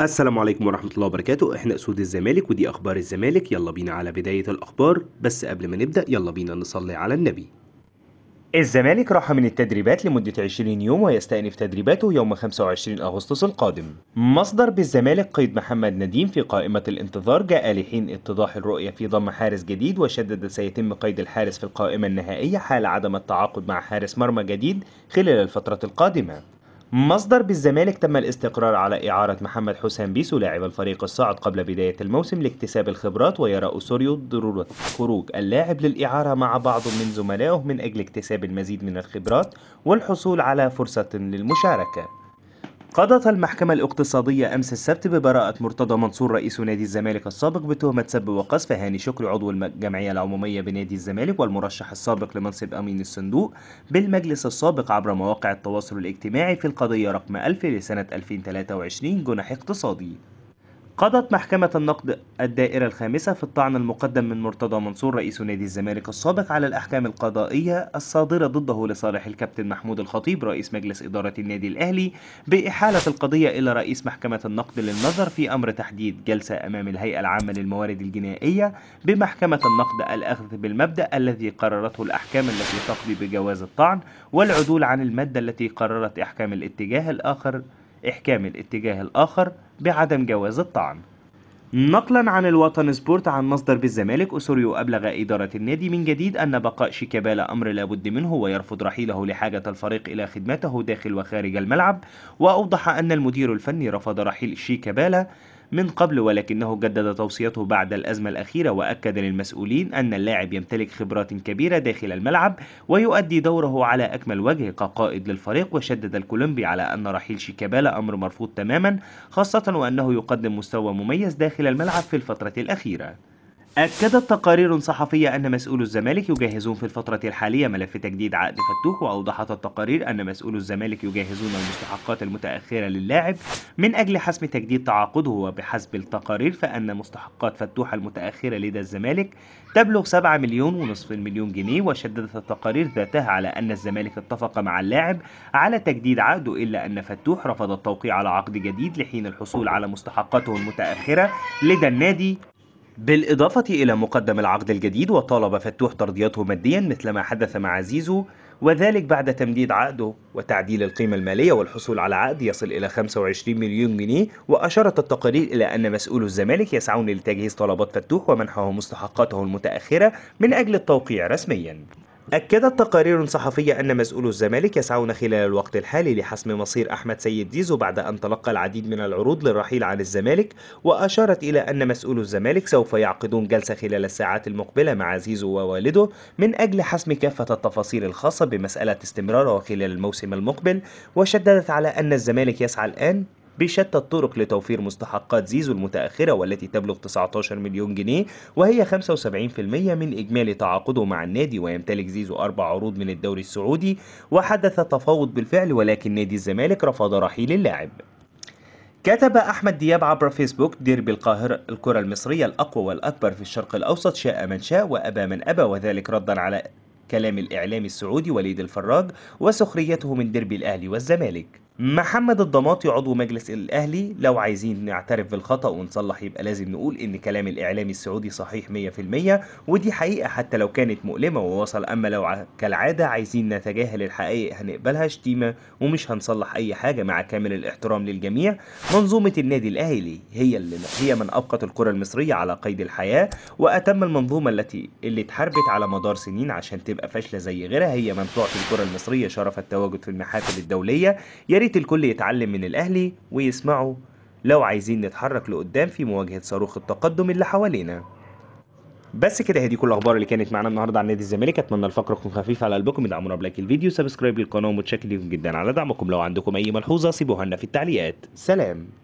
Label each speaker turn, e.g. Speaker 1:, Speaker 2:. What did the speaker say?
Speaker 1: السلام عليكم ورحمة الله وبركاته احنا اسود الزمالك ودي اخبار الزمالك يلا بينا على بداية الاخبار بس قبل ما نبدأ يلا بينا نصلي على النبي الزمالك راح من التدريبات لمدة 20 يوم ويستأنف تدريباته يوم 25 أغسطس القادم. مصدر بالزمالك قيد محمد نديم في قائمة الانتظار جاء لحين اتضاح الرؤية في ضم حارس جديد وشدد سيتم قيد الحارس في القائمة النهائية حال عدم التعاقد مع حارس مرمى جديد خلال الفترة القادمة. مصدر بالزمالك تم الاستقرار على إعارة محمد حسام بيسو لاعب الفريق الصاعد قبل بداية الموسم لاكتساب الخبرات ويرى أسوريو ضرورة خروج اللاعب للإعارة مع بعض من زملائه من أجل اكتساب المزيد من الخبرات والحصول على فرصة للمشاركة قضت المحكمة الاقتصادية أمس السبت ببراءة مرتضى منصور رئيس نادي الزمالك السابق بتهمة سب وقذف هاني شكر عضو الجمعية العمومية بنادي الزمالك والمرشح السابق لمنصب أمين الصندوق بالمجلس السابق عبر مواقع التواصل الاجتماعي في القضية رقم 1000 لسنة 2023 جناح اقتصادي قضت محكمة النقد الدائرة الخامسة في الطعن المقدم من مرتضى منصور رئيس نادي الزمالك السابق على الأحكام القضائية الصادرة ضده لصالح الكابتن محمود الخطيب رئيس مجلس إدارة النادي الأهلي بإحالة القضية إلى رئيس محكمة النقد للنظر في أمر تحديد جلسة أمام الهيئة العامة للموارد الجنائية بمحكمة النقد الأخذ بالمبدأ الذي قررته الأحكام التي تقضي بجواز الطعن والعدول عن المادة التي قررت إحكام الاتجاه الآخر إحكام الاتجاه الآخر بعدم جواز الطعن نقلا عن الوطن سبورت عن مصدر بالزمالك أسوريو أبلغ إدارة النادي من جديد أن بقاء شيكابالا أمر لابد منه ويرفض رحيله لحاجة الفريق إلى خدمته داخل وخارج الملعب وأوضح أن المدير الفني رفض رحيل شيكابالا من قبل ولكنه جدد توصيته بعد الأزمة الأخيرة وأكد للمسؤولين أن اللاعب يمتلك خبرات كبيرة داخل الملعب ويؤدي دوره على أكمل وجه كقائد للفريق وشدد الكولومبي على أن رحيل شيكابالا أمر مرفوض تماما خاصة وأنه يقدم مستوى مميز داخل الملعب في الفترة الأخيرة أكدت تقارير صحفية أن مسؤول الزمالك يجهزون في الفترة الحالية ملف تجديد عقد فتوح وأوضحت التقارير أن مسؤول الزمالك يجهزون المستحقات المتأخرة للاعب من أجل حسم تجديد تعاقده وبحسب التقارير فأن مستحقات فتوح المتأخرة لدى الزمالك تبلغ 7 مليون ونصف المليون جنيه وشددت التقارير ذاتها على أن الزمالك اتفق مع اللاعب على تجديد عقده إلا أن فتوح رفض التوقيع على عقد جديد لحين الحصول على مستحقاته المتأخرة لدى النادي بالإضافة إلى مقدم العقد الجديد وطالب فتوح ترضيته ماديا مثل ما حدث مع زيزو وذلك بعد تمديد عقده وتعديل القيمة المالية والحصول على عقد يصل إلى 25 مليون جنيه وأشارت التقارير إلى أن مسؤول الزمالك يسعون لتجهيز طلبات فتوح ومنحه مستحقاته المتأخرة من أجل التوقيع رسميا أكدت تقارير صحفية أن مسؤول الزمالك يسعون خلال الوقت الحالي لحسم مصير أحمد سيد ديزو بعد أن تلقى العديد من العروض للرحيل عن الزمالك وأشارت إلى أن مسؤول الزمالك سوف يعقدون جلسة خلال الساعات المقبلة مع زيزو ووالده من أجل حسم كافة التفاصيل الخاصة بمسألة استمراره خلال الموسم المقبل وشددت على أن الزمالك يسعى الآن بشتى الطرق لتوفير مستحقات زيزو المتأخرة والتي تبلغ 19 مليون جنيه وهي 75% من إجمالي تعاقده مع النادي ويمتلك زيزو أربع عروض من الدوري السعودي وحدث تفاوض بالفعل ولكن نادي الزمالك رفض رحيل اللاعب كتب أحمد دياب عبر فيسبوك ديربي القاهرة الكرة المصرية الأقوى والأكبر في الشرق الأوسط شاء من شاء وأبى من أبى وذلك ردا على كلام الإعلام السعودي وليد الفراج وسخريته من ديربي الأهلي والزمالك محمد الضماطي عضو مجلس الأهلي لو عايزين نعترف بالخطأ ونصلح يبقى لازم نقول إن كلام الإعلامي السعودي صحيح 100% ودي حقيقة حتى لو كانت مؤلمة ووصل أما لو كالعادة عايزين نتجاهل الحقائق هنقبلها شتيمة ومش هنصلح أي حاجة مع كامل الاحترام للجميع منظومة النادي الأهلي هي اللي هي من أبقت الكرة المصرية على قيد الحياة وأتم المنظومة التي اللي اتحاربت على مدار سنين عشان تبقى فاشلة زي غيرها هي من تعطي الكرة المصرية شرف التواجد في المحافل الدولية يا ريت ريت الكل يتعلم من الأهلي ويسمعوا لو عايزين نتحرك لقدام في مواجهة صاروخ التقدم اللي حوالينا بس كده هي دي كل الاخبار اللي كانت معانا النهارده عن نادي الزمالك اتمنى الفقره تكون خفيفه على قلبكم ادعمونا بلايك الفيديو سبسكرايب للقناه ومتشكر جدا على دعمكم لو عندكم اي ملحوظه سيبوها لنا في التعليقات سلام